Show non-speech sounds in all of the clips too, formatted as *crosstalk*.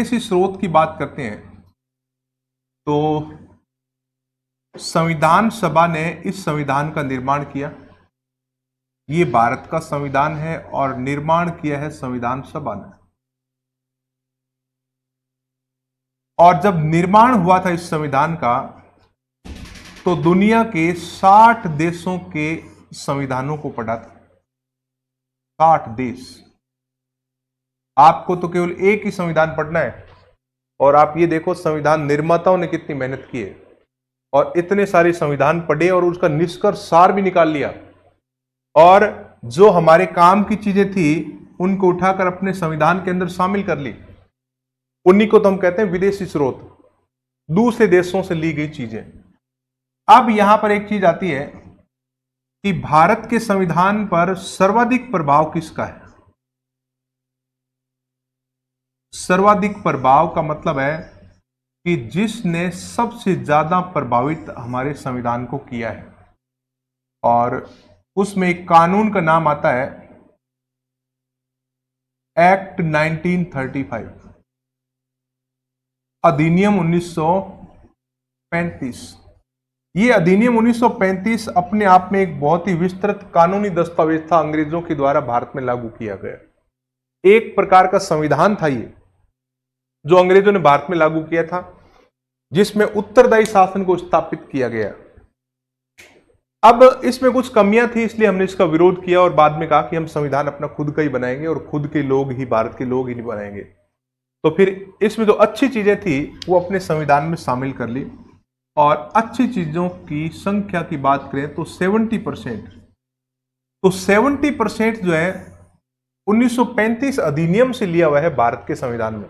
विदेशी स्रोत की बात करते हैं तो संविधान सभा ने इस संविधान का निर्माण किया ये भारत का संविधान है और निर्माण किया है संविधान सभा ने और जब निर्माण हुआ था इस संविधान का तो दुनिया के 60 देशों के संविधानों को पढ़ा था 60 देश आपको तो केवल एक ही संविधान पढ़ना है और आप ये देखो संविधान निर्माताओं ने कितनी मेहनत की है और इतने सारे संविधान पढ़े और उसका निष्कर्ष सार भी निकाल लिया और जो हमारे काम की चीजें थी उनको उठाकर अपने संविधान के अंदर शामिल कर ली उन्हीं को तो हम कहते हैं विदेशी स्रोत दूसरे देशों से ली गई चीजें अब यहां पर एक चीज आती है कि भारत के संविधान पर सर्वाधिक प्रभाव किसका है सर्वाधिक प्रभाव का मतलब है कि जिसने सबसे ज़्यादा प्रभावित हमारे संविधान को किया है और उसमें एक कानून का नाम आता है एक्ट 1935 अधिनियम 1935 ये अधिनियम 1935 अपने आप में एक बहुत ही विस्तृत कानूनी दस्तावेज था अंग्रेजों के द्वारा भारत में लागू किया गया एक प्रकार का संविधान था ये जो अंग्रेजों ने भारत में लागू किया था जिसमें उत्तरदायी शासन को स्थापित किया गया अब इसमें कुछ कमियां थी इसलिए हमने इसका विरोध किया और बाद में कहा कि हम संविधान अपना खुद का ही बनाएंगे और खुद के लोग ही भारत के लोग ही नहीं बनाएंगे तो फिर इसमें जो अच्छी चीजें थी वो अपने संविधान में शामिल कर ली और अच्छी चीजों की संख्या की बात करें तो 70 परसेंट तो 70 परसेंट जो है 1935 अधिनियम से लिया हुआ है भारत के संविधान में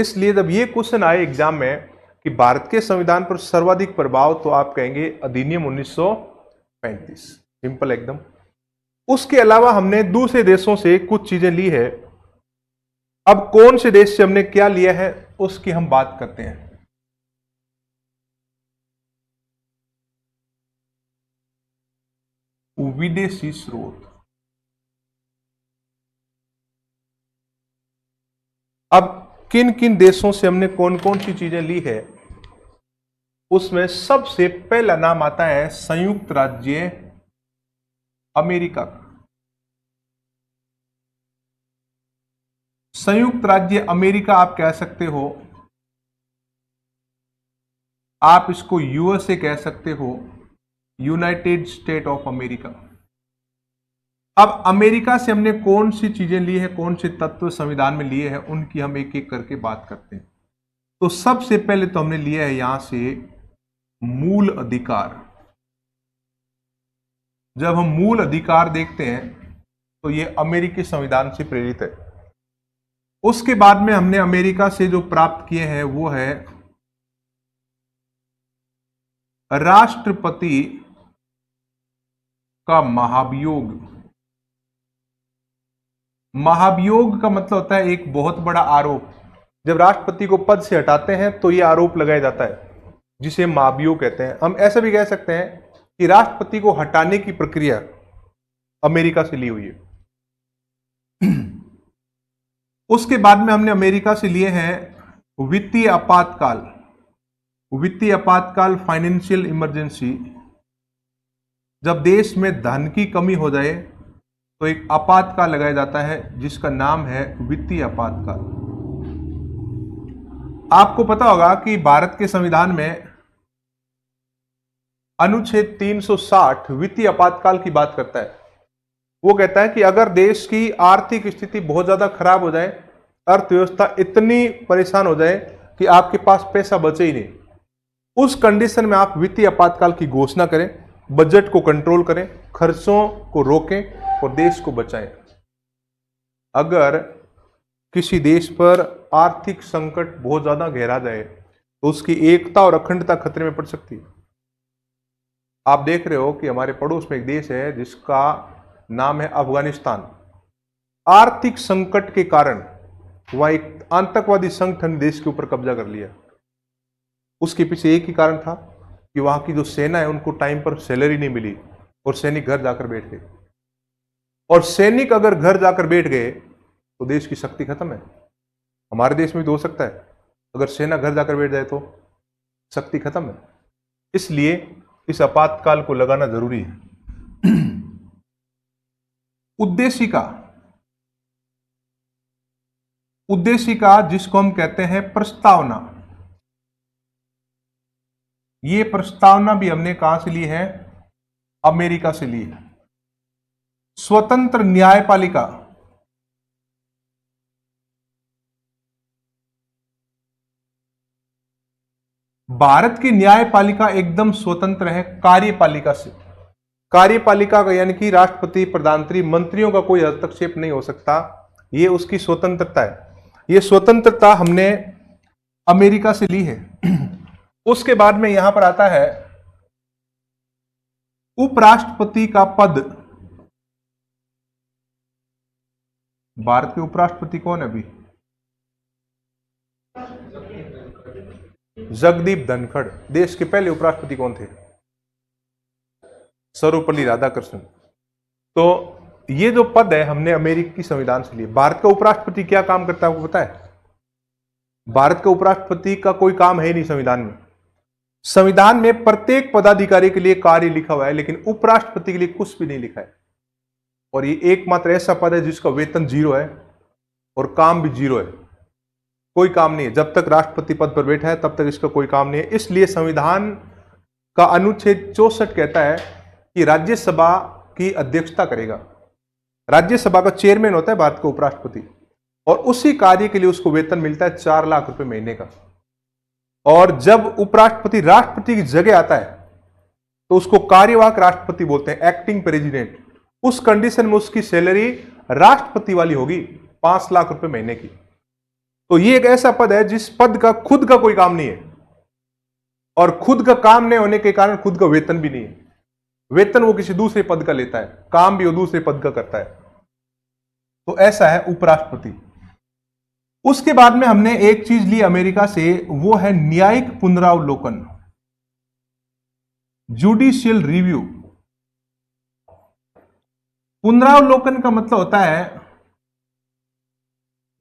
इसलिए जब ये क्वेश्चन आए एग्जाम में कि भारत के संविधान पर सर्वाधिक प्रभाव तो आप कहेंगे अधिनियम 1935 सिंपल एकदम उसके अलावा हमने दूसरे देशों से कुछ चीजें ली है अब कौन से देश से हमने क्या लिया है उसकी हम बात करते हैं विदेशी स्रोत अब किन किन देशों से हमने कौन कौन सी चीजें ली है उसमें सबसे पहला नाम आता है संयुक्त राज्य अमेरिका संयुक्त राज्य अमेरिका आप कह सकते हो आप इसको यूएसए कह सकते हो यूनाइटेड स्टेट ऑफ अमेरिका अब अमेरिका से हमने कौन सी चीजें ली है कौन से तत्व संविधान में लिए हैं उनकी हम एक एक करके बात करते हैं तो सबसे पहले तो हमने लिया है यहां से मूल अधिकार जब हम मूल अधिकार देखते हैं तो ये अमेरिकी संविधान से प्रेरित है उसके बाद में हमने अमेरिका से जो प्राप्त किए हैं वो है राष्ट्रपति का महाभियोग महाभियोग का मतलब होता है एक बहुत बड़ा आरोप जब राष्ट्रपति को पद से हटाते हैं तो ये आरोप लगाया जाता है जिसे महाभियोग कहते हैं हम ऐसा भी कह सकते हैं कि राष्ट्रपति को हटाने की प्रक्रिया अमेरिका से ली हुई है *clears throat* उसके बाद में हमने अमेरिका से लिए हैं वित्तीय आपातकाल वित्तीय आपातकाल फाइनेंशियल इमरजेंसी जब देश में धन की कमी हो जाए तो एक आपातकाल लगाया जाता है जिसका नाम है वित्तीय आपातकाल आपको पता होगा कि भारत के संविधान में अनुच्छेद 360 वित्तीय आपातकाल की बात करता है वो कहता है कि अगर देश की आर्थिक स्थिति बहुत ज्यादा खराब हो जाए अर्थव्यवस्था इतनी परेशान हो जाए कि आपके पास पैसा बचे ही नहीं उस कंडीशन में आप वित्तीय आपातकाल की घोषणा करें बजट को कंट्रोल करें खर्चों को रोकें और देश को बचाए अगर किसी देश पर आर्थिक संकट बहुत ज़्यादा गहरा जाए तो उसकी एकता और अखंडता खतरे में पड़ सकती है आप देख रहे हो कि हमारे पड़ोस में एक देश है जिसका नाम है अफगानिस्तान आर्थिक संकट के कारण वह एक आतंकवादी संगठन देश के ऊपर कब्जा कर लिया उसके पीछे एक ही कारण था कि वहां की जो सेना है उनको टाइम पर सैलरी नहीं मिली और सैनिक घर जाकर बैठ गए और सैनिक अगर घर जाकर बैठ गए तो देश की शक्ति खत्म है हमारे देश में भी हो सकता है अगर सेना घर जाकर बैठ जाए तो शक्ति खत्म है इसलिए इस आपातकाल को लगाना जरूरी है उद्देशिका का जिसको हम कहते हैं प्रस्तावना ये प्रस्तावना भी हमने कहां से ली है अमेरिका से ली है स्वतंत्र न्यायपालिका भारत की न्यायपालिका एकदम स्वतंत्र है कार्यपालिका से कार्यपालिका का यानी कि राष्ट्रपति प्रधानमंत्री मंत्रियों का कोई हस्तक्षेप नहीं हो सकता यह उसकी स्वतंत्रता है यह स्वतंत्रता हमने अमेरिका से ली है उसके बाद में यहां पर आता है उपराष्ट्रपति का पद भारत के उपराष्ट्रपति कौन है अभी जगदीप धनखड़ देश के पहले उपराष्ट्रपति कौन थे सर्वपल्ली राधाकृष्णन तो ये जो पद है हमने अमेरिका की संविधान से लिए भारत का उपराष्ट्रपति क्या काम करता है आपको पता है भारत के उपराष्ट्रपति का कोई काम है नहीं संविधान में संविधान में प्रत्येक पदाधिकारी के लिए कार्य लिखा हुआ है लेकिन उपराष्ट्रपति के लिए कुछ भी नहीं लिखा है और ये एकमात्र ऐसा पद है जिसका वेतन जीरो है और काम भी जीरो है कोई काम नहीं है जब तक राष्ट्रपति पद पर बैठा है तब तक इसका कोई काम नहीं है इसलिए संविधान का अनुच्छेद चौसठ कहता है कि राज्यसभा की अध्यक्षता करेगा राज्यसभा का चेयरमैन होता है भारत का उपराष्ट्रपति और उसी कार्य के लिए उसको वेतन मिलता है चार लाख रुपए महीने का और जब उपराष्ट्रपति राष्ट्रपति की जगह आता है तो उसको कार्यवाहक राष्ट्रपति बोलते हैं एक्टिंग प्रेजिडेंट उस कंडीशन में उसकी सैलरी राष्ट्रपति वाली होगी पांच लाख रुपए महीने की तो ये एक ऐसा पद है जिस पद का खुद का कोई काम नहीं है और खुद का काम नहीं होने के कारण खुद का वेतन भी नहीं है वेतन वो किसी दूसरे पद का लेता है काम भी वो दूसरे पद का करता है तो ऐसा है उपराष्ट्रपति उसके बाद में हमने एक चीज ली अमेरिका से वो है न्यायिक पुनरावलोकन जुडिशियल रिव्यू पुनरावलोकन का मतलब होता है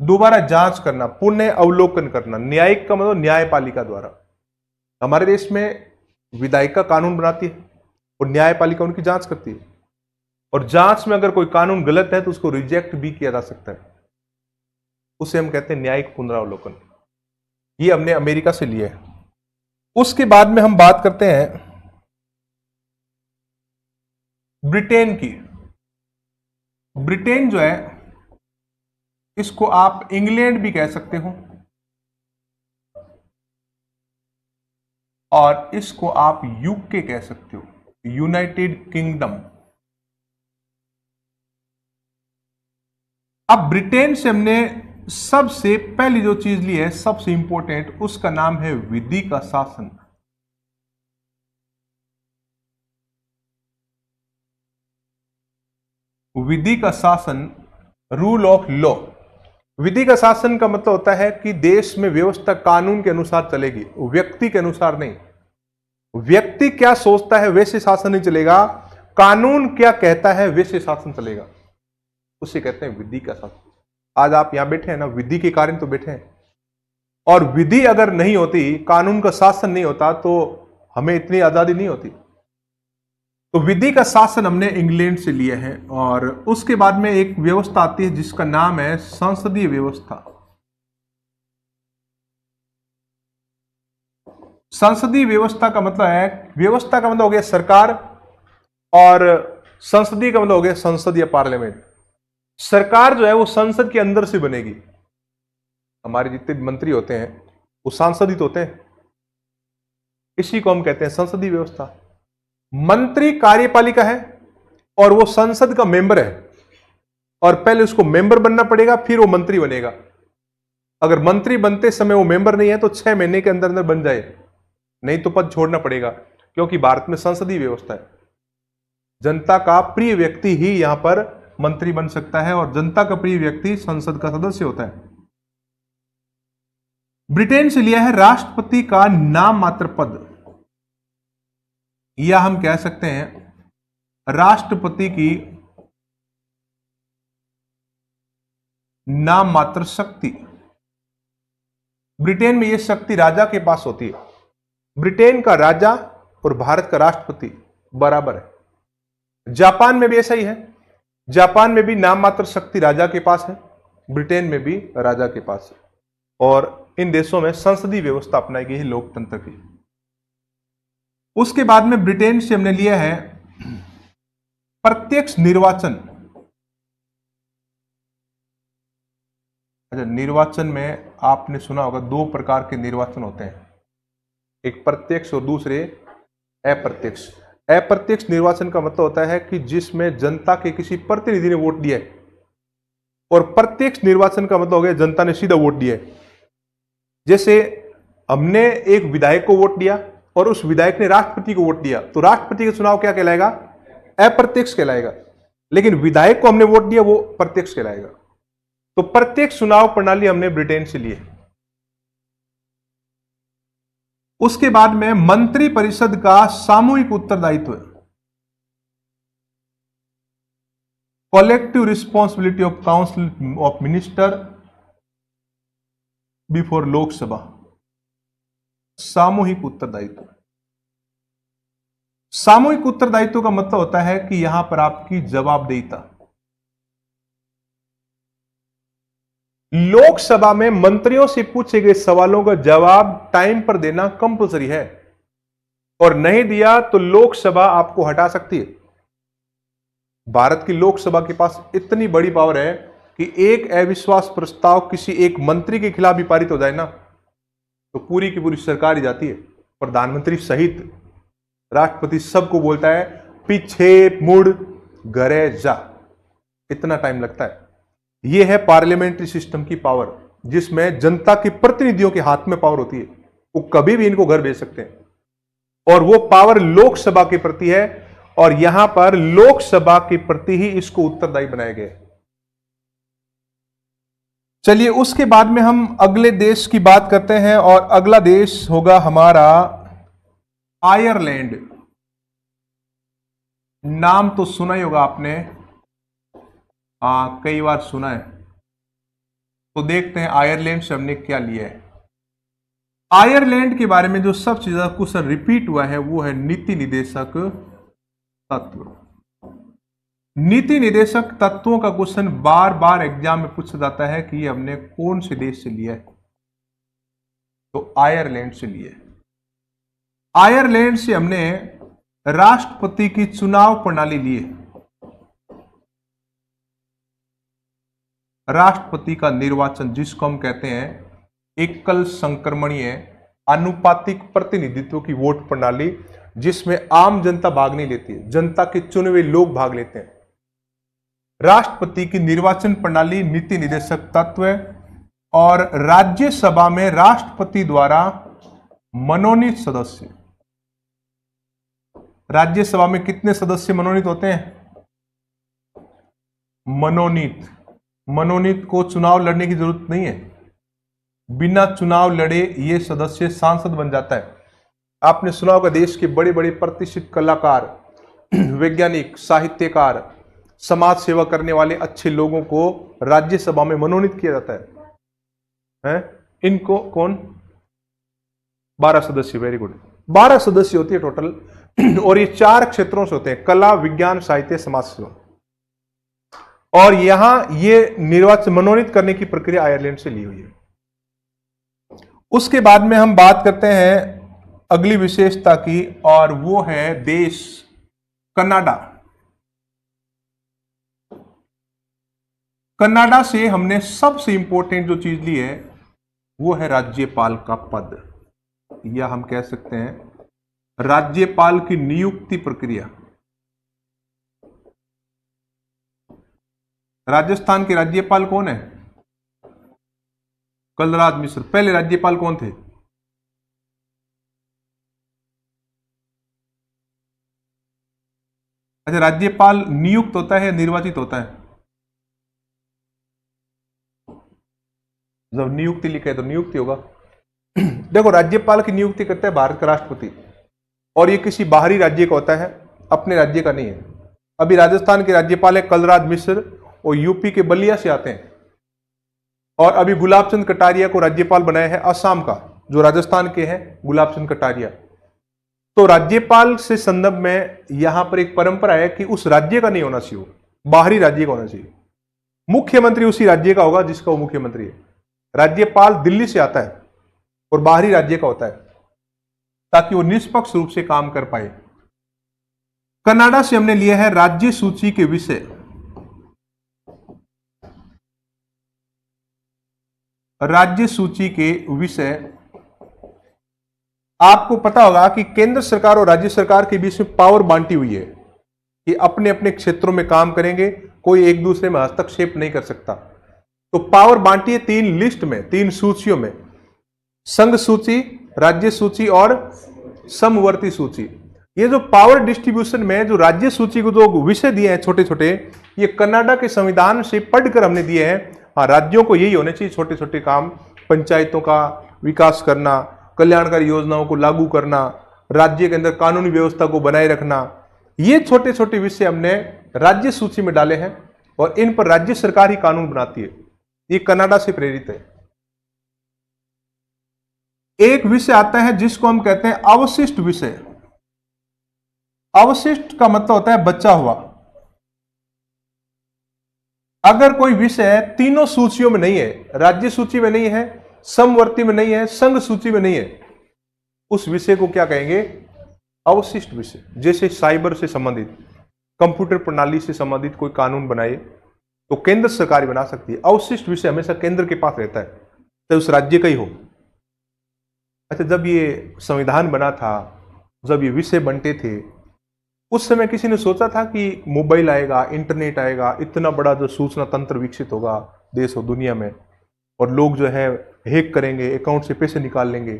दोबारा जांच करना पुनः अवलोकन करना न्यायिक का मतलब न्यायपालिका द्वारा हमारे देश में विधायिका कानून बनाती है और न्यायपालिका उनकी जांच करती है और जांच में अगर कोई कानून गलत है तो उसको रिजेक्ट भी किया जा सकता है उसे हम कहते हैं न्यायिक पुनरावलोकन ये हमने अमेरिका से लिया है उसके बाद में हम बात करते हैं ब्रिटेन की ब्रिटेन जो है इसको आप इंग्लैंड भी कह सकते हो और इसको आप यूके कह सकते हो यूनाइटेड किंगडम अब ब्रिटेन से हमने सबसे पहली जो चीज ली है सबसे इंपॉर्टेंट उसका नाम है विधि का शासन विधि का शासन रूल ऑफ लॉ विधि का शासन का मतलब होता है कि देश में व्यवस्था कानून के अनुसार चलेगी व्यक्ति के अनुसार नहीं व्यक्ति क्या सोचता है वैसे शासन नहीं चलेगा कानून क्या कहता है वैसे शासन चलेगा उसे कहते हैं विधि का शासन आज आप यहां बैठे हैं ना विधि के कारण तो बैठे हैं और विधि अगर नहीं होती कानून का शासन नहीं होता तो हमें इतनी आज़ादी नहीं होती तो विधि का शासन हमने इंग्लैंड से लिए हैं और उसके बाद में एक व्यवस्था आती है जिसका नाम है संसदीय व्यवस्था संसदीय व्यवस्था का मतलब है व्यवस्था का मतलब हो गया सरकार और संसदीय का मतलब हो गया संसद या पार्लियामेंट सरकार जो है वो संसद के अंदर से बनेगी हमारे जितने मंत्री होते हैं वो सांसद ही तो होते हैं इसी को हम कहते हैं संसदीय व्यवस्था मंत्री कार्यपालिका है और वो संसद का मेंबर है और पहले उसको मेंबर बनना पड़ेगा फिर वो मंत्री बनेगा अगर मंत्री बनते समय वो मेंबर नहीं है तो छह महीने के अंदर अंदर बन जाए नहीं तो पद छोड़ना पड़ेगा क्योंकि भारत में संसदीय व्यवस्था है जनता का प्रिय व्यक्ति ही यहां पर मंत्री बन सकता है और जनता का प्रिय व्यक्ति संसद का सदस्य होता है ब्रिटेन से लिया है राष्ट्रपति का नाम मात्र पद या हम कह सकते हैं राष्ट्रपति की नाम मात्र शक्ति ब्रिटेन में यह शक्ति राजा के पास होती है ब्रिटेन का राजा और भारत का राष्ट्रपति बराबर है जापान में भी ऐसा ही है जापान में भी नाम मात्र शक्ति राजा के पास है ब्रिटेन में भी राजा के पास है और इन देशों में संसदीय व्यवस्था अपनाई गई है लोकतंत्र की उसके बाद में ब्रिटेन से हमने लिया है प्रत्यक्ष निर्वाचन अच्छा निर्वाचन में आपने सुना होगा दो प्रकार के निर्वाचन होते हैं एक प्रत्यक्ष और दूसरे अप्रत्यक्ष अप्रत्यक्ष निर्वाचन का मतलब होता है कि जिसमें जनता के किसी प्रतिनिधि ने वोट दिया है और प्रत्यक्ष निर्वाचन का मतलब हो गया जनता ने सीधा वोट दिया है जैसे हमने एक विधायक को वोट दिया और उस विधायक ने राष्ट्रपति को वोट दिया तो राष्ट्रपति का चुनाव क्या कहलाएगा अप्रत्यक्ष कहलाएगा लेकिन विधायक को हमने वोट दिया वो प्रत्यक्ष कहलाएगा तो प्रत्यक्ष चुनाव प्रणाली हमने ब्रिटेन से लिए उसके बाद में मंत्री परिषद का सामूहिक उत्तरदायित्व collective responsibility of council of minister before Lok Sabha सामूहिक उत्तरदायित्व सामूहिक उत्तरदायित्व का मतलब होता है कि यहां पर आपकी जवाबदेहिता लोकसभा में मंत्रियों से पूछे गए सवालों का जवाब टाइम पर देना कंपलसरी है और नहीं दिया तो लोकसभा आपको हटा सकती है भारत की लोकसभा के पास इतनी बड़ी पावर है कि एक अविश्वास प्रस्ताव किसी एक मंत्री के खिलाफ भी पारित हो जाए ना तो पूरी की पूरी सरकार ही जाती है प्रधानमंत्री सहित राष्ट्रपति सबको बोलता है पीछे मुड़ घरे जा इतना टाइम लगता है यह है पार्लियामेंट्री सिस्टम की पावर जिसमें जनता के प्रतिनिधियों के हाथ में पावर होती है वो कभी भी इनको घर भेज सकते हैं और वो पावर लोकसभा के प्रति है और यहां पर लोकसभा के प्रति ही इसको उत्तरदायी बनाया गया है चलिए उसके बाद में हम अगले देश की बात करते हैं और अगला देश होगा हमारा आयरलैंड नाम तो सुना ही होगा आपने आ, कई बार सुना है तो देखते हैं आयरलैंड से हमने क्या लिया है आयरलैंड के बारे में जो सब चीज़ कुछ रिपीट हुआ है वो है नीति निदेशक तत्व नीति निदेशक तत्वों का क्वेश्चन बार बार एग्जाम में पूछा जाता है कि हमने कौन से देश से लिया है तो आयरलैंड से लिए आयरलैंड से हमने राष्ट्रपति की चुनाव प्रणाली ली है राष्ट्रपति का निर्वाचन जिसको हम कहते हैं एकल संक्रमणीय अनुपातिक प्रतिनिधित्व की वोट प्रणाली जिसमें आम जनता भाग नहीं लेती जनता के चुने हुए लोग भाग लेते हैं राष्ट्रपति की निर्वाचन प्रणाली नीति निदेशक तत्व और राज्यसभा में राष्ट्रपति द्वारा मनोनीत सदस्य राज्यसभा में कितने सदस्य मनोनीत होते हैं मनोनीत मनोनीत को चुनाव लड़ने की जरूरत नहीं है बिना चुनाव लड़े ये सदस्य सांसद बन जाता है आपने सुना होगा देश के बड़े बड़े प्रतिष्ठित कलाकार *clears throat* वैज्ञानिक साहित्यकार समाज सेवा करने वाले अच्छे लोगों को राज्यसभा में मनोनीत किया जाता है हैं? इनको कौन बारह सदस्य वेरी गुड बारह सदस्य होती है टोटल और ये चार क्षेत्रों से होते हैं कला विज्ञान साहित्य समाज सेवा और यहां ये निर्वाचन मनोनीत करने की प्रक्रिया आयरलैंड से ली हुई है उसके बाद में हम बात करते हैं अगली विशेषता की और वो है देश कनाडा कनाडा से हमने सबसे इंपॉर्टेंट जो चीज ली है वो है राज्यपाल का पद या हम कह सकते हैं राज्यपाल की नियुक्ति प्रक्रिया राजस्थान के राज्यपाल कौन है कलराज मिश्र पहले राज्यपाल कौन थे अच्छा राज्यपाल नियुक्त होता है निर्वाचित होता है जब नियुक्ति लिखे तो नियुक्ति होगा *clears throat* देखो राज्यपाल की नियुक्ति करते हैं भारत का राष्ट्रपति और ये किसी बाहरी राज्य का होता है अपने राज्य का नहीं है अभी राजस्थान के राज्यपाल है कलराज मिश्र और यूपी के बलिया से आते हैं और अभी गुलाब चंद कटारिया को राज्यपाल बनाया है असम का जो राजस्थान के हैं गुलाब चंद कटारिया तो राज्यपाल से संदर्भ में यहां पर एक परंपरा है कि उस राज्य का नहीं होना चाहिए बाहरी राज्य का होना चाहिए मुख्यमंत्री उसी राज्य का होगा जिसका वो मुख्यमंत्री है राज्यपाल दिल्ली से आता है और बाहरी राज्य का होता है ताकि वो निष्पक्ष रूप से काम कर पाए कनाडा से हमने लिया है राज्य सूची के विषय राज्य सूची के विषय आपको पता होगा कि केंद्र सरकार और राज्य सरकार के बीच में पावर बांटी हुई है कि अपने अपने क्षेत्रों में काम करेंगे कोई एक दूसरे में हस्तक्षेप नहीं कर सकता तो पावर बांटिए तीन लिस्ट में तीन सूचियों में संघ सूची राज्य सूची और समवर्ती सूची ये जो पावर डिस्ट्रीब्यूशन में जो राज्य सूची को जो विषय दिए हैं छोटे छोटे ये कनाडा के संविधान से पढ़कर हमने दिए हैं हाँ राज्यों को यही होने चाहिए छोटे छोटे काम पंचायतों का विकास करना कल्याणकारी योजनाओं को लागू करना राज्य के अंदर कानूनी व्यवस्था को बनाए रखना ये छोटे छोटे विषय हमने राज्य सूची में डाले हैं और इन पर राज्य सरकार ही कानून बनाती है ये कनाडा से प्रेरित है एक विषय आता है जिसको हम कहते हैं अवशिष्ट विषय अवशिष्ट का मतलब होता है बच्चा हुआ अगर कोई विषय तीनों सूचियों में नहीं है राज्य सूची में नहीं है समवर्ती में नहीं है संघ सूची में नहीं है उस विषय को क्या कहेंगे अवशिष्ट विषय जैसे साइबर से संबंधित कंप्यूटर प्रणाली से संबंधित कोई कानून बनाए तो केंद्र सरकार बना सकती है अवशिष्ट विषय हमेशा केंद्र के पास रहता है चाहे तो उस राज्य का ही हो अच्छा जब ये संविधान बना था जब ये विषय बनते थे उस समय किसी ने सोचा था कि मोबाइल आएगा इंटरनेट आएगा इतना बड़ा जो सूचना तंत्र विकसित होगा देश और दुनिया में और लोग जो है हैक करेंगे अकाउंट से पैसे निकाल लेंगे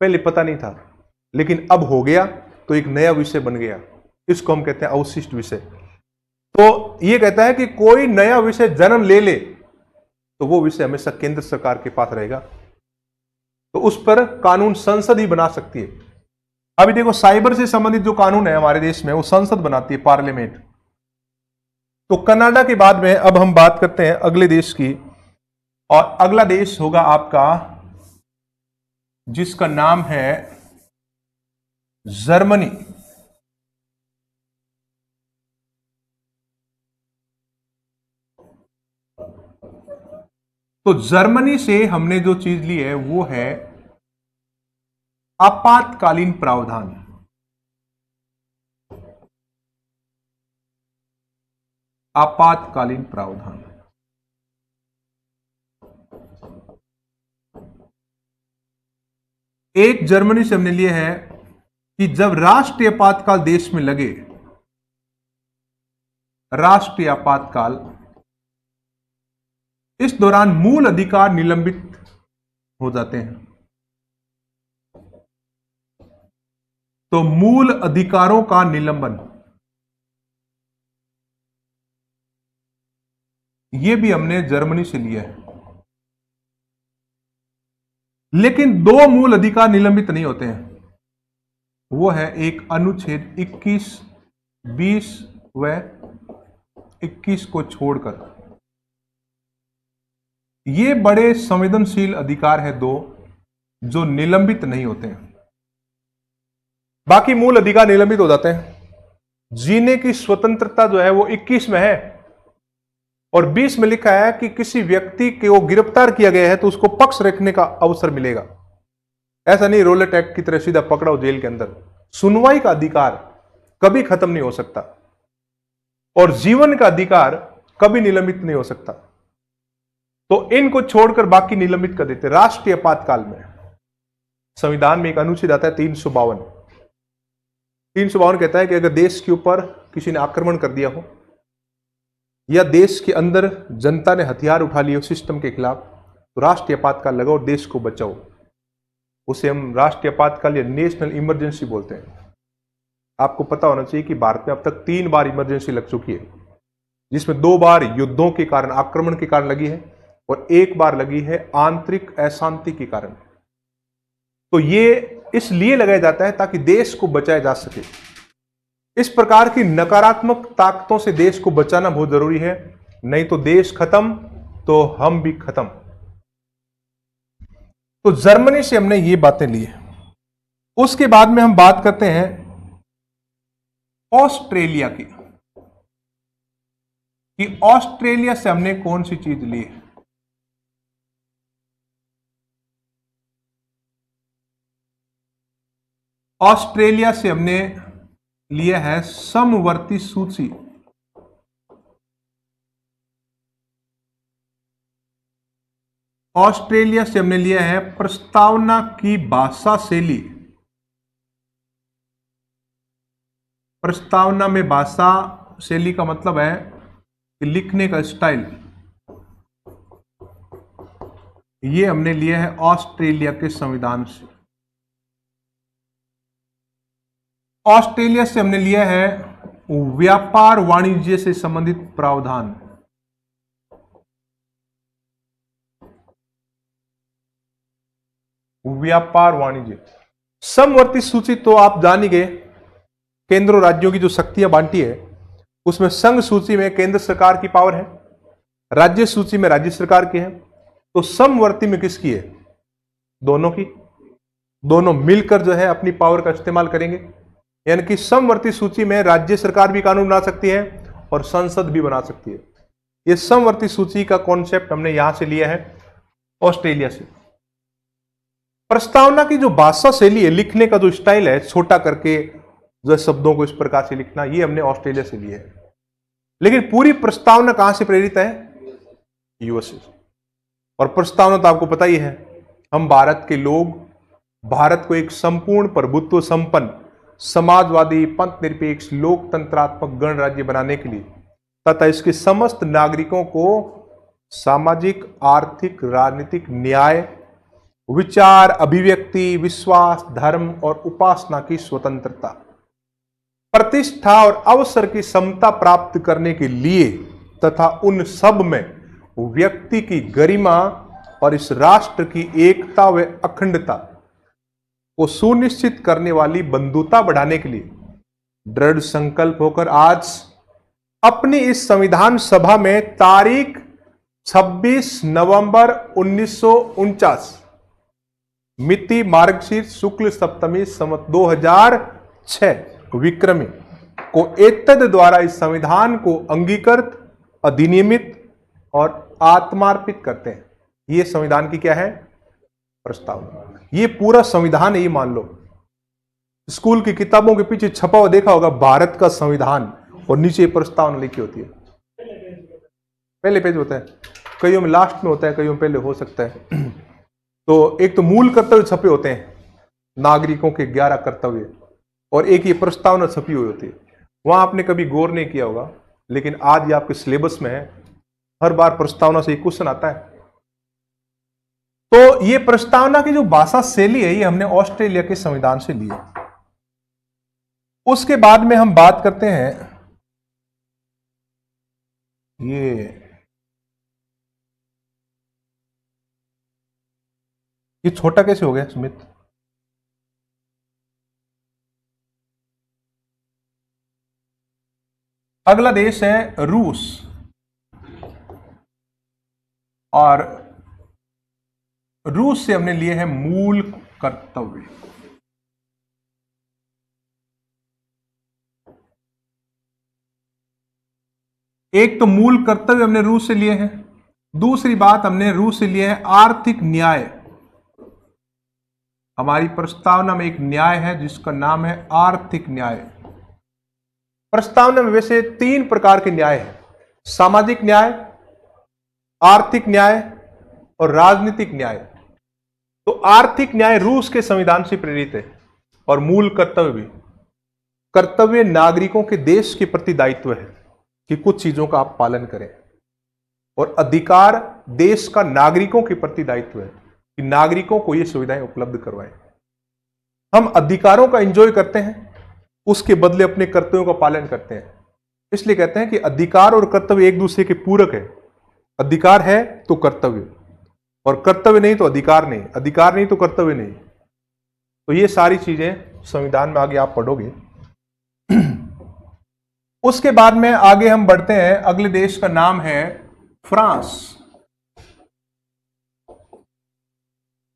पहले पता नहीं था लेकिन अब हो गया तो एक नया विषय बन गया इसको हम कहते हैं अवशिष्ट विषय तो ये कहता है कि कोई नया विषय जन्म ले ले तो वो विषय हमेशा केंद्र सरकार के पास रहेगा तो उस पर कानून संसद ही बना सकती है अभी देखो साइबर से संबंधित जो कानून है हमारे देश में वो संसद बनाती है पार्लियामेंट तो कनाडा के बाद में अब हम बात करते हैं अगले देश की और अगला देश होगा आपका जिसका नाम है जर्मनी तो जर्मनी से हमने जो चीज ली है वो है आपातकालीन प्रावधान आपातकालीन प्रावधान एक जर्मनी से हमने लिए है कि जब राष्ट्रीय आपातकाल देश में लगे राष्ट्रीय आपातकाल इस दौरान मूल अधिकार निलंबित हो जाते हैं तो मूल अधिकारों का निलंबन यह भी हमने जर्मनी से लिया है लेकिन दो मूल अधिकार निलंबित नहीं होते हैं वो है एक अनुच्छेद 21, 20 व 21 को छोड़कर ये बड़े संवेदनशील अधिकार है दो जो निलंबित नहीं होते हैं बाकी मूल अधिकार निलंबित हो जाते हैं जीने की स्वतंत्रता जो है वो 21 में है और 20 में लिखा है कि किसी व्यक्ति को गिरफ्तार किया गया है तो उसको पक्ष रखने का अवसर मिलेगा ऐसा नहीं रोलेट एक्ट की तरह सीधा पकड़ाओ जेल के अंदर सुनवाई का अधिकार कभी खत्म नहीं हो सकता और जीवन का अधिकार कभी निलंबित नहीं हो सकता तो इनको छोड़कर बाकी निलंबित कर देते राष्ट्रीय आपातकाल में संविधान में एक अनुच्छेद आता है तीन सौ बावन तीन सौ बावन कहता है कि अगर देश के ऊपर किसी ने आक्रमण कर दिया हो या देश के अंदर जनता ने हथियार उठा लिए सिस्टम के खिलाफ तो राष्ट्रीय आपातकाल लगाओ देश को बचाओ उसे हम राष्ट्रीय आपातकाल या नेशनल इमरजेंसी बोलते हैं आपको पता होना चाहिए कि भारत में अब तक तीन बार इमरजेंसी लग चुकी है जिसमें दो बार युद्धों के कारण आक्रमण के कारण लगी है और एक बार लगी है आंतरिक अशांति के कारण तो ये इसलिए लगाया जाता है ताकि देश को बचाया जा सके इस प्रकार की नकारात्मक ताकतों से देश को बचाना बहुत जरूरी है नहीं तो देश खत्म तो हम भी खत्म तो जर्मनी से हमने ये बातें ली है उसके बाद में हम बात करते हैं ऑस्ट्रेलिया की कि ऑस्ट्रेलिया से हमने कौन सी चीज ली है ऑस्ट्रेलिया से हमने लिया है समवर्ती सूची ऑस्ट्रेलिया से हमने लिया है प्रस्तावना की भाषा शैली प्रस्तावना में भाषा शैली का मतलब है कि लिखने का स्टाइल ये हमने लिया है ऑस्ट्रेलिया के संविधान से ऑस्ट्रेलिया से हमने लिया है व्यापार वाणिज्य से संबंधित प्रावधान व्यापार वाणिज्य समवर्ती सूची तो आप जान ही गए केंद्र और राज्यों की जो शक्तियां बांटी है उसमें संघ सूची में केंद्र सरकार की पावर है राज्य सूची में राज्य सरकार की है तो समवर्ती में किसकी है दोनों की दोनों मिलकर जो है अपनी पावर का इस्तेमाल करेंगे यानी कि समवर्ती सूची में राज्य सरकार भी कानून बना सकती है और संसद भी बना सकती है ये समवर्ती सूची का कॉन्सेप्ट हमने यहां से लिया है ऑस्ट्रेलिया से प्रस्तावना की जो भाषा शैली है लिखने का जो स्टाइल है छोटा करके जो शब्दों को इस प्रकार से लिखना ये हमने ऑस्ट्रेलिया से लिया है लेकिन पूरी प्रस्तावना कहां से प्रेरित है यूएसए से और प्रस्तावना तो आपको पता ही है हम भारत के लोग भारत को एक संपूर्ण प्रभुत्व संपन्न समाजवादी पंथ निरपेक्ष लोकतंत्रात्मक गणराज्य बनाने के लिए तथा इसके समस्त नागरिकों को सामाजिक आर्थिक राजनीतिक न्याय विचार अभिव्यक्ति विश्वास धर्म और उपासना की स्वतंत्रता प्रतिष्ठा और अवसर की समता प्राप्त करने के लिए तथा उन सब में व्यक्ति की गरिमा और इस राष्ट्र की एकता व अखंडता को सुनिश्चित करने वाली बंधुता बढ़ाने के लिए दृढ़ संकल्प होकर आज अपनी इस संविधान सभा में तारीख 26 नवंबर उन्नीस मिति मार्गशीर्ष शुक्ल सप्तमी समत 2006 विक्रमी को एक द्वारा इस संविधान को अंगीकृत अधिनियमित और आत्मार्पित करते हैं यह संविधान की क्या है प्रस्तावना ये पूरा संविधान ही मान लो स्कूल की किताबों के पीछे छपा हुआ देखा होगा भारत का संविधान और नीचे प्रस्तावना लिखी होती है पहले पेज होता है कईयों में लास्ट में होता है कईयों में पहले हो सकता है *clears throat* तो एक तो मूल कर्तव्य छपे होते हैं नागरिकों के ग्यारह कर्तव्य और एक ये प्रस्तावना छपी हुई होती है वहां आपने कभी गौर नहीं किया होगा लेकिन आज ये आपके सिलेबस में है हर बार प्रस्तावना से एक क्वेश्चन आता है तो ये प्रस्तावना की जो भाषा शैली है ये हमने ऑस्ट्रेलिया के संविधान से ली है उसके बाद में हम बात करते हैं ये ये छोटा कैसे हो गया सुमित अगला देश है रूस और रूस से हमने लिए हैं मूल कर्तव्य एक तो मूल कर्तव्य हमने रूस से लिए हैं दूसरी बात हमने रूस से लिए है आर्थिक न्याय हमारी प्रस्तावना में एक न्याय है जिसका नाम है आर्थिक न्याय प्रस्तावना में वैसे तीन प्रकार के न्याय है सामाजिक न्याय आर्थिक न्याय और राजनीतिक न्याय तो आर्थिक न्याय रूस के संविधान से प्रेरित है और मूल कर्तव्य भी कर्तव्य नागरिकों के देश के प्रति दायित्व है कि कुछ चीजों का आप पालन करें और अधिकार देश का नागरिकों के प्रति दायित्व है कि नागरिकों को ये सुविधाएं उपलब्ध करवाएं हम अधिकारों का एंजॉय करते हैं उसके बदले अपने कर्तव्यों का पालन करते हैं इसलिए कहते हैं कि अधिकार और कर्तव्य एक दूसरे के पूरक है अधिकार है तो कर्तव्य और कर्तव्य नहीं तो अधिकार नहीं अधिकार नहीं तो कर्तव्य नहीं तो ये सारी चीजें संविधान में आगे आप पढ़ोगे *clears throat* उसके बाद में आगे हम बढ़ते हैं अगले देश का नाम है फ्रांस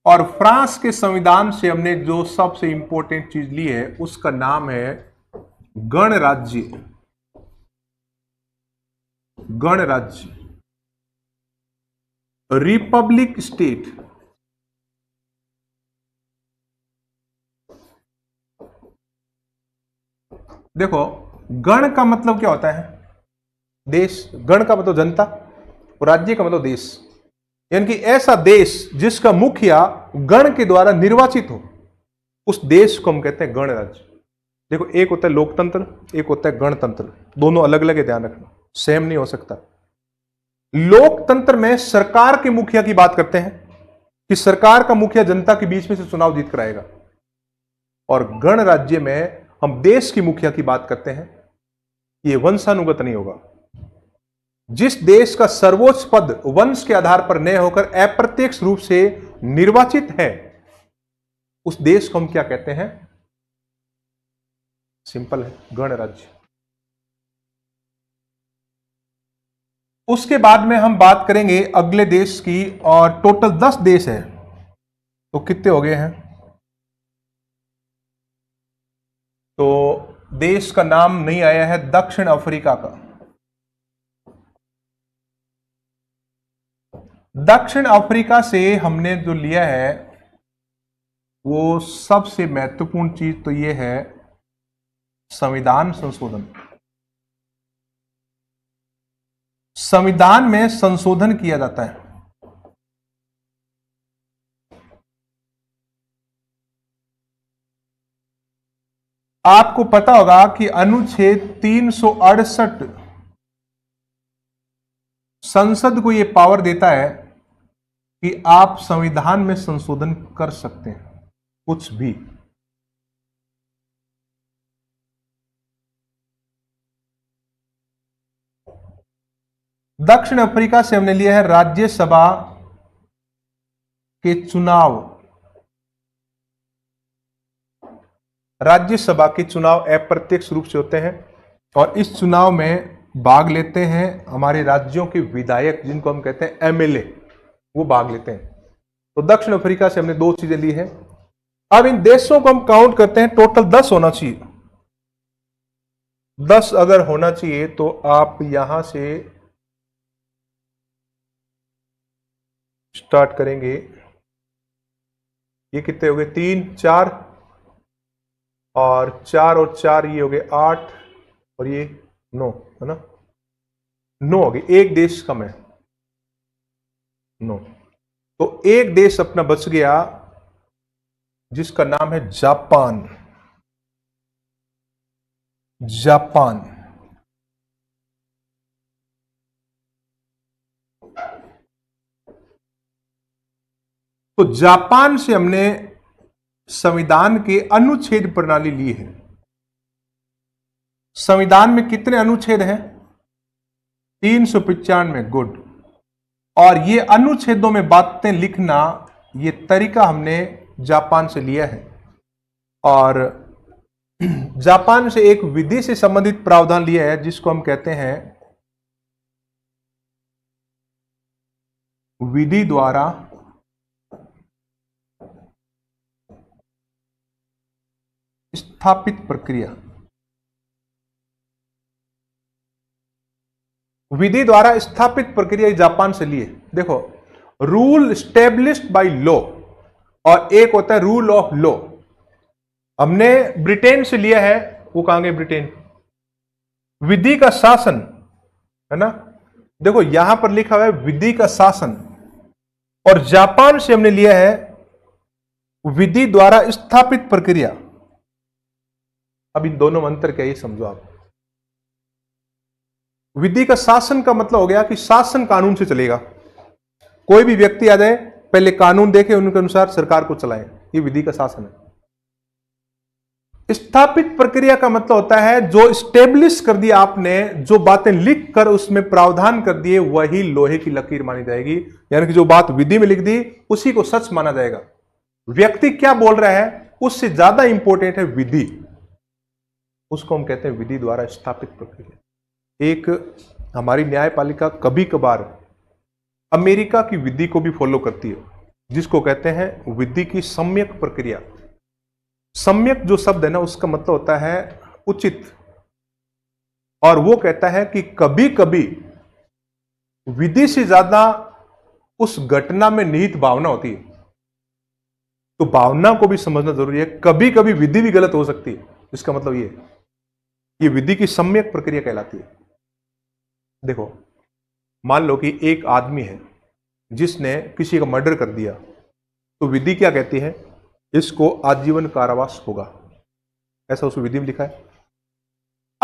और फ्रांस के संविधान से हमने जो सबसे इंपॉर्टेंट चीज ली है उसका नाम है गणराज्य गणराज्य रिपब्लिक स्टेट देखो गण का मतलब क्या होता है देश गण का मतलब जनता और राज्य का मतलब देश यानी कि ऐसा देश जिसका मुखिया गण के द्वारा निर्वाचित हो उस देश को हम कहते हैं गणराज्य देखो एक होता है लोकतंत्र एक होता है गणतंत्र दोनों अलग अलग है ध्यान रखना सेम नहीं हो सकता लोकतंत्र में सरकार के मुखिया की बात करते हैं कि सरकार का मुखिया जनता के बीच में से चुनाव जीत कराएगा और गणराज्य में हम देश की मुखिया की बात करते हैं ये वंशानुगत नहीं होगा जिस देश का सर्वोच्च पद वंश के आधार पर नए होकर अप्रत्यक्ष रूप से निर्वाचित है उस देश को हम क्या कहते हैं सिंपल है गणराज्य उसके बाद में हम बात करेंगे अगले देश की और टोटल दस देश है तो कितने हो गए हैं तो देश का नाम नहीं आया है दक्षिण अफ्रीका का दक्षिण अफ्रीका से हमने जो लिया है वो सबसे महत्वपूर्ण चीज तो ये है संविधान संशोधन संविधान में संशोधन किया जाता है आपको पता होगा कि अनुच्छेद तीन संसद को यह पावर देता है कि आप संविधान में संशोधन कर सकते हैं कुछ भी दक्षिण अफ्रीका से हमने लिया है राज्यसभा के चुनाव राज्यसभा के चुनाव अप्रत्यक्ष रूप से होते हैं और इस चुनाव में भाग लेते हैं हमारे राज्यों के विधायक जिनको हम कहते हैं एमएलए वो भाग लेते हैं तो दक्षिण अफ्रीका से हमने दो चीजें ली है अब इन देशों को हम काउंट करते हैं टोटल दस होना चाहिए दस अगर होना चाहिए तो आप यहां से स्टार्ट करेंगे ये कितने हो गए तीन चार और चार और चार ये हो गए आठ और ये नौ है ना नौ हो गए एक देश कम है नौ तो एक देश अपना बच गया जिसका नाम है जापान जापान तो जापान से हमने संविधान के अनुच्छेद प्रणाली ली है संविधान में कितने अनुच्छेद हैं तीन सौ पिचानवे गुड और ये अनुच्छेदों में बातें लिखना ये तरीका हमने जापान से लिया है और *clears throat* जापान से एक विधि से संबंधित प्रावधान लिया है जिसको हम कहते हैं विधि द्वारा स्थापित प्रक्रिया विधि द्वारा स्थापित प्रक्रिया जापान से लिए देखो रूल स्टेब्लिश बाय लॉ और एक होता है रूल ऑफ लॉ हमने ब्रिटेन से लिया है वो कहेंगे ब्रिटेन विधि का शासन है ना देखो यहां पर लिखा हुआ है विधि का शासन और जापान से हमने लिया है विधि द्वारा स्थापित प्रक्रिया अब इन दोनों में अंतर क्या ये समझो आप विधि का शासन का मतलब हो गया कि शासन कानून से चलेगा कोई भी व्यक्ति आ जाए पहले कानून देखे उनके अनुसार सरकार को चलाए ये विधि का शासन है स्थापित प्रक्रिया का मतलब होता है जो स्टेब्लिश कर दिया आपने जो बातें लिख कर उसमें प्रावधान कर दिए वही लोहे की लकीर मानी जाएगी यानी कि जो बात विधि में लिख दी उसी को सच माना जाएगा व्यक्ति क्या बोल रहा है उससे ज्यादा इंपॉर्टेंट है विधि उसको हम कहते हैं विधि द्वारा स्थापित प्रक्रिया एक हमारी न्यायपालिका कभी कभार अमेरिका की विधि को भी फॉलो करती है जिसको कहते हैं विधि की सम्यक प्रक्रिया सम्यक जो शब्द है ना उसका मतलब होता है उचित और वो कहता है कि कभी कभी विधि से ज्यादा उस घटना में निहित भावना होती है तो भावना को भी समझना जरूरी है कभी कभी विधि भी गलत हो सकती है इसका मतलब ये है ये विधि की सम्यक प्रक्रिया कहलाती है देखो मान लो कि एक आदमी है जिसने किसी का मर्डर कर दिया तो विधि क्या कहती है इसको आजीवन कारावास होगा ऐसा उस विधि में लिखा है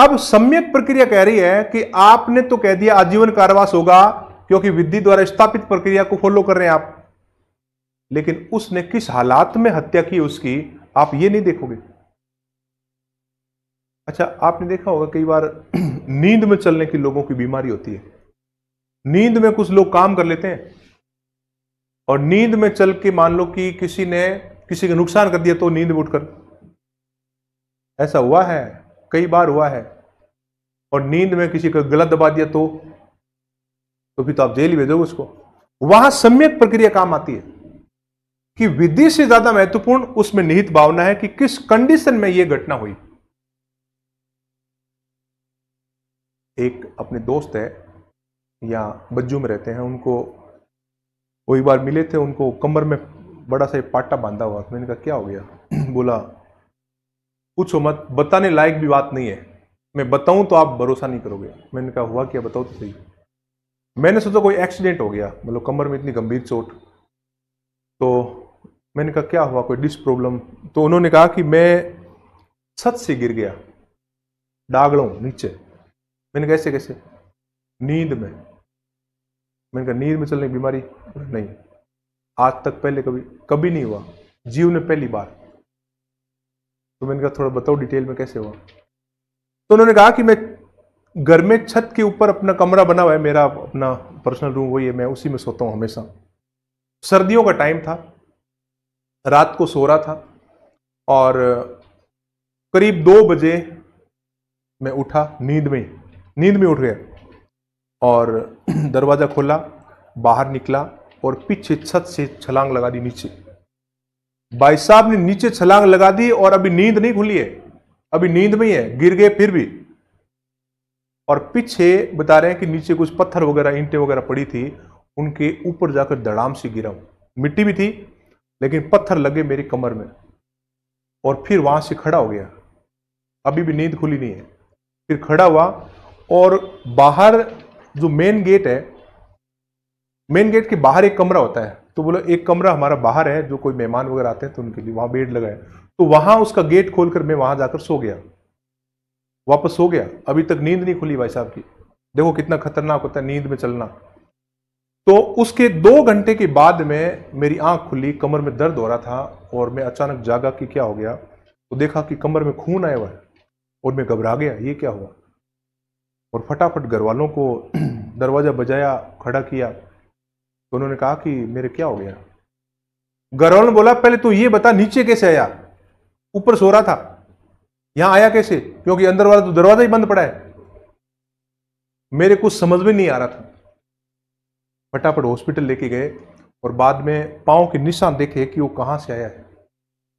अब सम्यक प्रक्रिया कह रही है कि आपने तो कह दिया आजीवन कारावास होगा क्योंकि विधि द्वारा स्थापित प्रक्रिया को फॉलो कर रहे हैं आप लेकिन उसने किस हालात में हत्या की उसकी आप ये नहीं देखोगे अच्छा आपने देखा होगा कई बार *clears throat* नींद में चलने की लोगों की बीमारी होती है नींद में कुछ लोग काम कर लेते हैं और नींद में चल के मान लो कि किसी ने किसी का नुकसान कर दिया तो नींद में उठकर ऐसा हुआ है कई बार हुआ है और नींद में किसी को गलत दबा दिया तो तो फिर तो आप जेल भेजोगे उसको वहां सम्यक प्रक्रिया काम आती है कि विधि से ज्यादा महत्वपूर्ण उसमें निहित भावना है कि किस कंडीशन में यह घटना हुई एक अपने दोस्त है या बज्जू में रहते हैं उनको वो एक बार मिले थे उनको कमर में बड़ा सा पाटा बांधा हुआ मैंने कहा क्या हो गया *clears throat* बोला पूछो मत बताने लायक भी बात नहीं है मैं बताऊं तो आप भरोसा नहीं करोगे मैंने कहा हुआ क्या बताओ तो सही मैंने सोचा कोई एक्सीडेंट हो गया मतलब कमर में इतनी गंभीर चोट तो मैंने कहा क्या हुआ कोई डिस्क प्रॉब्लम तो उन्होंने कहा कि मैं छत से गिर गया डागड़ों नीचे मैंने कैसे कैसे नींद में मैंने कहा नींद में चलने की बीमारी नहीं आज तक पहले कभी कभी नहीं हुआ जीव ने पहली बार तो मैंने कहा थोड़ा बताओ डिटेल में कैसे हुआ तो उन्होंने कहा कि मैं घर में छत के ऊपर अपना कमरा बना हुआ है मेरा अपना पर्सनल रूम वही है मैं उसी में सोता हूँ हमेशा सर्दियों का टाइम था रात को सो रहा था और करीब दो बजे मैं उठा नींद में नींद में उठ गया और दरवाज़ा खोला बाहर निकला और पीछे छत से छलांग लगा दी नीचे भाई साहब ने नीचे छलांग लगा दी और अभी नींद नहीं खुली है अभी नींद में ही है गिर गए फिर भी और पीछे बता रहे हैं कि नीचे कुछ पत्थर वगैरह ईंटें वगैरह पड़ी थी उनके ऊपर जाकर दड़ाम से गिरा मिट्टी भी थी लेकिन पत्थर लगे मेरी कमर में और फिर वहां से खड़ा हो गया अभी भी नींद खुली नहीं है फिर खड़ा हुआ और बाहर जो मेन गेट है मेन गेट के बाहर एक कमरा होता है तो बोलो एक कमरा हमारा बाहर है जो कोई मेहमान वगैरह आते हैं तो उनके लिए वहां बेड लगाए तो वहां उसका गेट खोलकर मैं वहां जाकर सो गया वापस सो गया अभी तक नींद नहीं खुली भाई साहब की देखो कितना खतरनाक होता है नींद में चलना तो उसके दो घंटे के बाद में मेरी आंख खुली कमर में दर्द हो रहा था और मैं अचानक जागा कि क्या हो गया तो देखा कि कमर में खून आया हुआ है और मैं घबरा गया ये क्या हुआ और फटाफट घर वालों को *clears throat* दरवाज़ा बजाया खड़ा किया तो उन्होंने कहा कि मेरे क्या हो गया घर वालों ने बोला पहले तू ये बता नीचे कैसे आया ऊपर सो रहा था यहां आया कैसे क्योंकि अंदर वाला तो दरवाज़ा ही बंद पड़ा है मेरे कुछ समझ में नहीं आ रहा था फटाफट हॉस्पिटल लेके गए और बाद में पाओं के निशान देखे कि वो कहां से आया है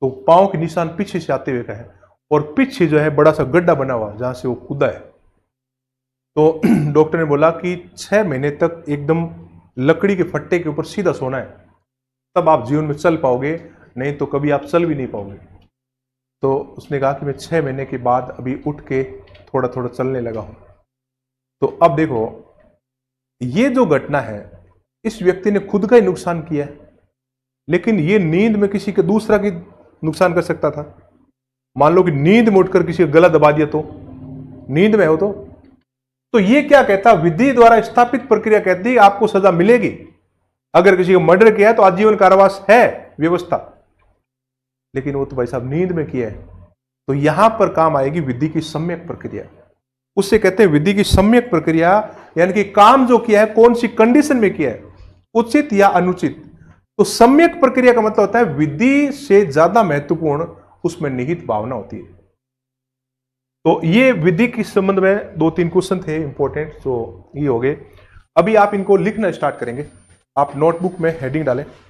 तो पाओ के निशान पीछे से आते हुए का है और पीछे जो है बड़ा सा गड्ढा बना हुआ जहां से वो कूदा है तो *clears throat* डॉक्टर ने बोला कि छः महीने तक एकदम लकड़ी के फट्टे के ऊपर सीधा सोना है तब आप जीवन में चल पाओगे नहीं तो कभी आप चल भी नहीं पाओगे तो उसने कहा कि मैं छः महीने के बाद अभी उठ के थोड़ा थोड़ा चलने लगा हूँ तो अब देखो ये जो घटना है इस व्यक्ति ने खुद का ही नुकसान किया है लेकिन ये नींद में किसी के दूसरा की नुकसान कर सकता था मान लो कि नींद में उठकर किसी का गला दबा दिया तो नींद में हो तो तो ये क्या कहता विधि द्वारा स्थापित प्रक्रिया कहती आपको सजा मिलेगी अगर किसी को मर्डर किया है तो आजीवन कारावास है व्यवस्था लेकिन वो तो भाई साहब नींद में किया है तो यहां पर काम आएगी विधि की सम्यक प्रक्रिया उससे कहते हैं विधि की सम्यक प्रक्रिया यानी कि काम जो किया है कौन सी कंडीशन में किया है उचित या अनुचित तो सम्यक प्रक्रिया का मतलब होता है विधि से ज्यादा महत्वपूर्ण उसमें निहित भावना होती है तो ये विधि के संबंध में दो तीन क्वेश्चन थे इंपॉर्टेंट तो ये हो गए अभी आप इनको लिखना स्टार्ट करेंगे आप नोटबुक में हेडिंग डालें